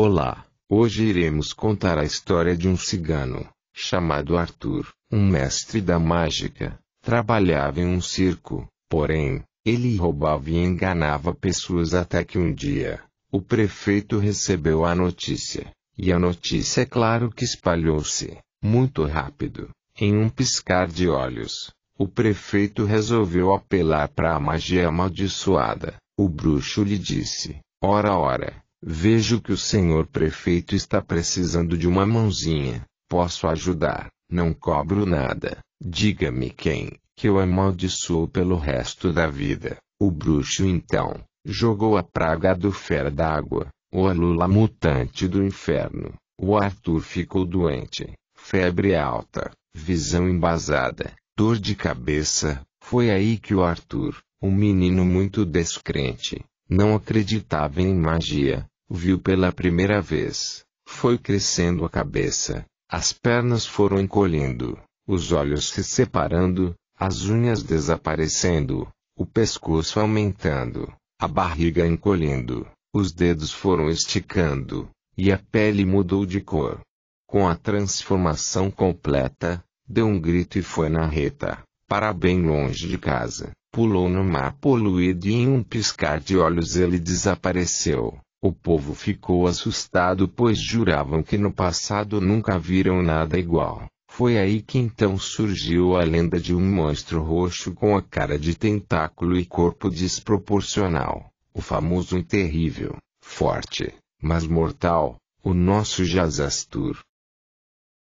Olá, hoje iremos contar a história de um cigano, chamado Arthur, um mestre da mágica. Trabalhava em um circo, porém, ele roubava e enganava pessoas até que um dia, o prefeito recebeu a notícia. E a notícia é claro que espalhou-se, muito rápido, em um piscar de olhos. O prefeito resolveu apelar para a magia amaldiçoada. O bruxo lhe disse: Ora, ora, Vejo que o senhor prefeito está precisando de uma mãozinha. Posso ajudar, não cobro nada. Diga-me quem, que eu amaldiçoo pelo resto da vida. O bruxo então jogou a praga do fera d'água, o alula mutante do inferno. O Arthur ficou doente, febre alta, visão embasada, dor de cabeça. Foi aí que o Arthur, um menino muito descrente, não acreditava em magia, viu pela primeira vez, foi crescendo a cabeça, as pernas foram encolhendo, os olhos se separando, as unhas desaparecendo, o pescoço aumentando, a barriga encolhendo, os dedos foram esticando, e a pele mudou de cor. Com a transformação completa, deu um grito e foi na reta, para bem longe de casa. Pulou no mar poluído e em um piscar de olhos ele desapareceu. O povo ficou assustado pois juravam que no passado nunca viram nada igual. Foi aí que então surgiu a lenda de um monstro roxo com a cara de tentáculo e corpo desproporcional, o famoso e terrível, forte, mas mortal, o nosso Jazastur.